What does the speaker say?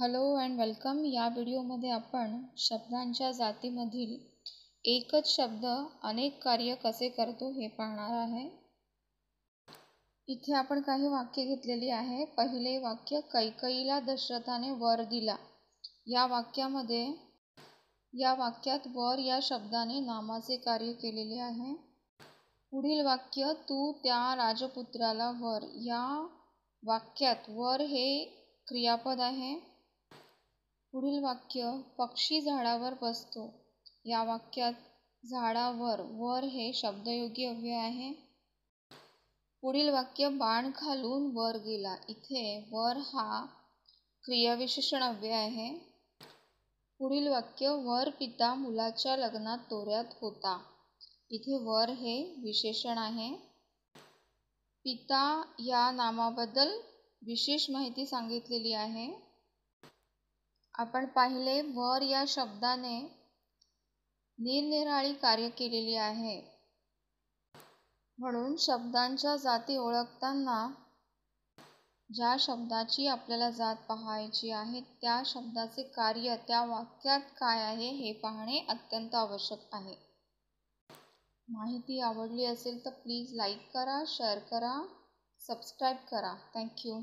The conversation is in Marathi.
हॅलो अँड वेलकम या व्हिडिओमध्ये आपण शब्दांच्या जातीमधील एकच शब्द अनेक कार्य कसे करतो हे पाहणार आहे इथे आपण काही वाक्य घेतलेली आहे पहिले वाक्य कैकईला दशरथाने वर दिला या वाक्यामध्ये या वाक्यात वर या शब्दाने नामाचे कार्य केलेले आहे पुढील वाक्य तू त्या राजपुत्राला वर या वाक्यात वर हे क्रियापद आहे पुढील वाक्य पक्षी झाडावर बसतो या वाक्यात झाडावर वर हे शब्दयोगी अव्यय आहे पुढील वाक्य बाण खालून वर गेला इथे वर हा क्रियाविशेषण अव्यय आहे पुढील वाक्य वर पिता मुलाच्या लग्नात तोऱ्यात होता इथे वर हे विशेषण आहे पिता या नामाबद्दल विशेष माहिती सांगितलेली आहे आपण पाहिले वर या शब्दाने निरनिराळी कार्य केलेली आहे म्हणून शब्दांच्या जाती ओळखताना ज्या शब्दाची आपल्याला जात पाहायची आहे त्या शब्दाचे कार्य त्या वाक्यात काय आहे हे पाहणे अत्यंत आवश्यक आहे माहिती आवडली असेल तर प्लीज लाईक करा शेअर करा सबस्क्राईब करा थँक्यू